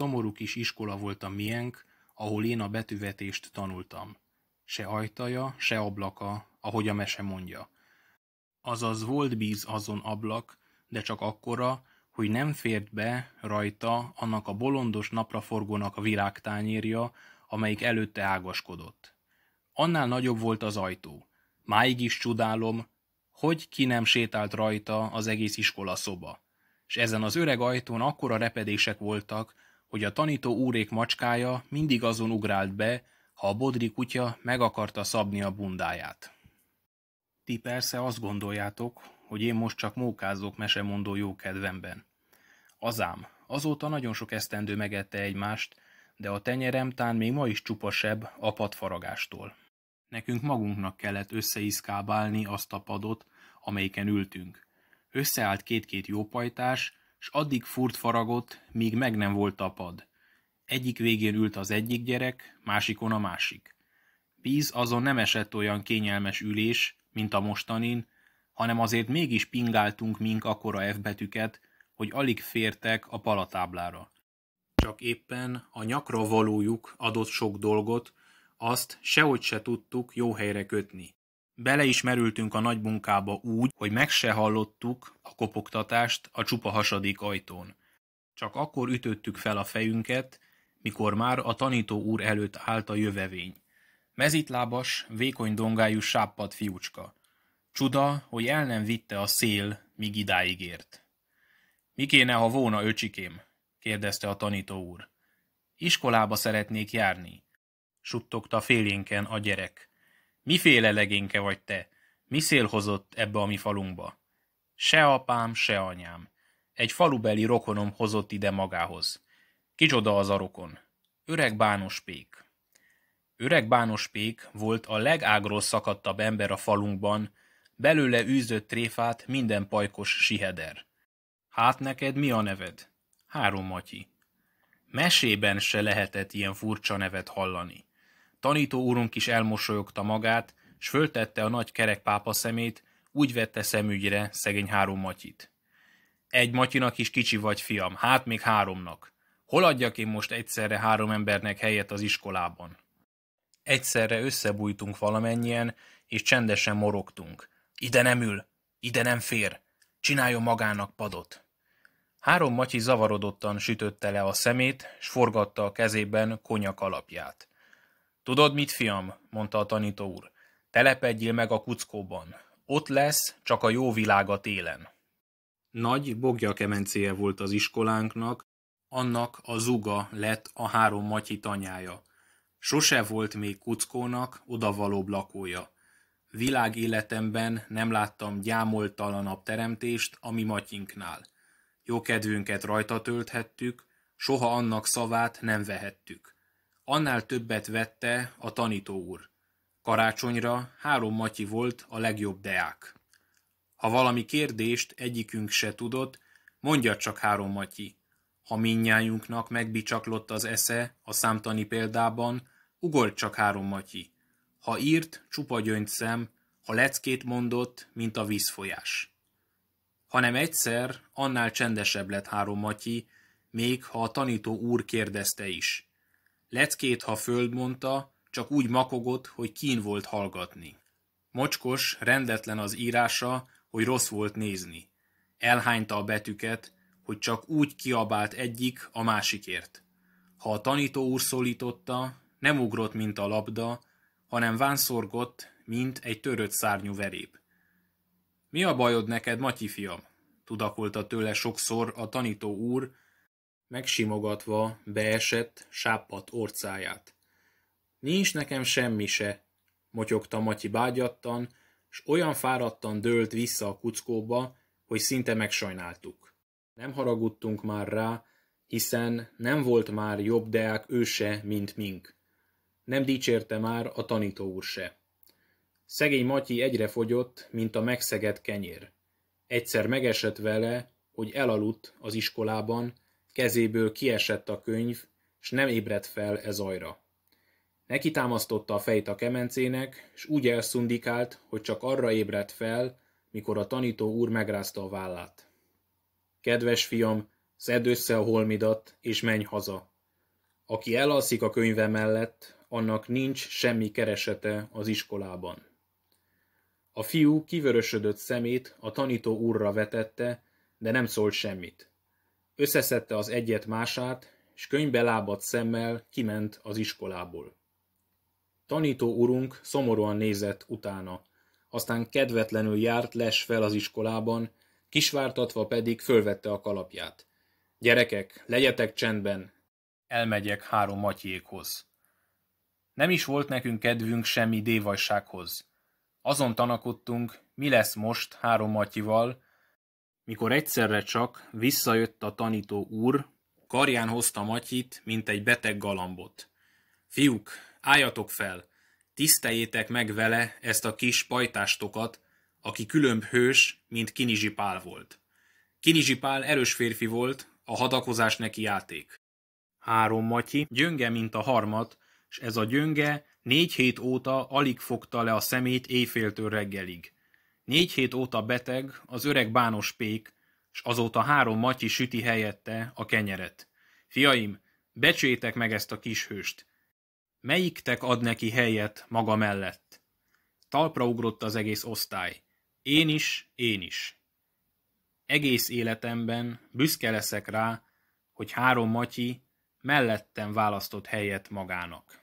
Szomorú kis iskola volt a miénk, ahol én a betűvetést tanultam. Se ajtaja, se ablaka, ahogy a mese mondja. Azaz volt bíz azon ablak, de csak akkora, hogy nem fért be rajta annak a bolondos napraforgónak a virágtányérja, amelyik előtte ágaskodott. Annál nagyobb volt az ajtó. Máig is csodálom, hogy ki nem sétált rajta az egész iskola szoba. És ezen az öreg ajtón akkora repedések voltak, hogy a tanító úrék macskája mindig azon ugrált be, ha a bodri kutya meg akarta szabni a bundáját. Ti persze azt gondoljátok, hogy én most csak mókázok mesemondó kedvemben. Azám, azóta nagyon sok esztendő megette egymást, de a tenyerem tán még ma is csupasebb a padfaragástól. Nekünk magunknak kellett összeiszkábálni azt a padot, amelyiken ültünk. Összeállt két-két jópajtás, s addig furt faragott, míg meg nem volt tapad. Egyik végén ült az egyik gyerek, másikon a másik. Víz azon nem esett olyan kényelmes ülés, mint a mostanin, hanem azért mégis pingáltunk mink akkora F betüket hogy alig fértek a palatáblára. Csak éppen a nyakra valójuk adott sok dolgot, azt sehogy se tudtuk jó helyre kötni. Bele is merültünk a nagy munkába úgy, hogy meg se hallottuk a kopogtatást a csupa hasadik ajtón. Csak akkor ütöttük fel a fejünket, mikor már a tanító úr előtt állt a jövevény. Mezitlábas, vékony dongájú sáppad fiúcska. Csuda, hogy el nem vitte a szél, míg idáig ért. Mi kéne, ha volna, öcsikém? kérdezte a tanító úr. Iskolába szeretnék járni, suttogta félénken a gyerek. Miféle legénke vagy te? Mi szél hozott ebbe a mi falunkba? Se apám, se anyám. Egy falubeli rokonom hozott ide magához. Kicsoda az a rokon? Öreg Bános Pék. Öreg Bános Pék volt a legágról szakadtabb ember a falunkban, belőle űzött tréfát minden pajkos siheder. Hát neked mi a neved? Három Matyi. Mesében se lehetett ilyen furcsa nevet hallani. Tanító úrunk is elmosolyogta magát, s föltette a nagy kerek pápa szemét, úgy vette szemügyre szegény három matyit. Egy matyinak is kicsi vagy, fiam, hát még háromnak. Hol adjak én most egyszerre három embernek helyet az iskolában? Egyszerre összebújtunk valamennyien, és csendesen morogtunk. Ide nem ül, ide nem fér, csináljon magának padot. Három matyi zavarodottan sütötte le a szemét, s forgatta a kezében konyak alapját. Tudod mit, fiam? mondta a tanító úr. Telepedjél meg a kuckóban. Ott lesz, csak a jó világa télen. Nagy bogja kemencéje volt az iskolánknak, annak a zuga lett a három matyi tanyája. Sose volt még kuckónak odavalóbb lakója. Világ életemben nem láttam gyámoltalanabb teremtést a mi matyinknál. Jókedvünket rajta tölthettük, soha annak szavát nem vehettük. Annál többet vette a tanító úr. Karácsonyra három matyi volt a legjobb deák. Ha valami kérdést egyikünk se tudott, mondja csak három matyi. Ha minnyájunknak megbicsaklott az esze a számtani példában, ugorj csak három matyi. Ha írt, csupa szem, ha leckét mondott, mint a vízfolyás. Hanem egyszer, annál csendesebb lett három matyi, még ha a tanító úr kérdezte is. Leckét, ha földmondta, csak úgy makogott, hogy kín volt hallgatni. Mocskos, rendetlen az írása, hogy rossz volt nézni. Elhányta a betűket, hogy csak úgy kiabált egyik a másikért. Ha a tanító úr szólította, nem ugrott, mint a labda, hanem vánszorgott, mint egy törött szárnyú veréb. Mi a bajod neked, Matyi fiam? tudakolta tőle sokszor a tanító úr, megsimogatva beesett, sápat orcáját. Nincs nekem semmi se, motyogta Matyi bágyattan, s olyan fáradtan dőlt vissza a kuckóba, hogy szinte megsajnáltuk. Nem haragudtunk már rá, hiszen nem volt már jobb deák őse, mint mink. Nem dicsérte már a tanító úr se. Szegény Matyi egyre fogyott, mint a megszegett kenyér. Egyszer megesett vele, hogy elaludt az iskolában, Kezéből kiesett a könyv, s nem ébredt fel ez ajra. Neki támasztotta a fejét a kemencének, s úgy elszundikált, hogy csak arra ébredt fel, mikor a tanító úr megrázta a vállát. Kedves fiam, szedd össze a holmidat, és menj haza. Aki elalszik a könyve mellett, annak nincs semmi keresete az iskolában. A fiú kivörösödött szemét a tanító úrra vetette, de nem szólt semmit. Összeszedte az egyet mását, és könyvbe lábadt szemmel kiment az iskolából. Tanító urunk szomorúan nézett utána, aztán kedvetlenül járt les fel az iskolában, kisvártatva pedig fölvette a kalapját. Gyerekek, legyetek csendben! Elmegyek három matyékhoz. Nem is volt nekünk kedvünk semmi dévajsághoz. Azon tanakodtunk, mi lesz most három matyival, mikor egyszerre csak visszajött a tanító úr, karján hozta Matyit, mint egy beteg galambot. Fiúk, álljatok fel! Tiszteljétek meg vele ezt a kis pajtástokat, aki különb hős, mint Kinizsi Pál volt. Kinizsi Pál erős férfi volt, a hadakozás neki játék. Három Matyi, gyönge, mint a harmat, s ez a gyönge négy hét óta alig fogta le a szemét éjféltől reggelig. Négy hét óta beteg az öreg bános pék, s azóta három matyi süti helyette a kenyeret. Fiaim, becsétek meg ezt a kis hőst. Melyiktek ad neki helyet maga mellett? Talpra ugrott az egész osztály. Én is, én is. Egész életemben büszke leszek rá, hogy három matyi mellettem választott helyet magának.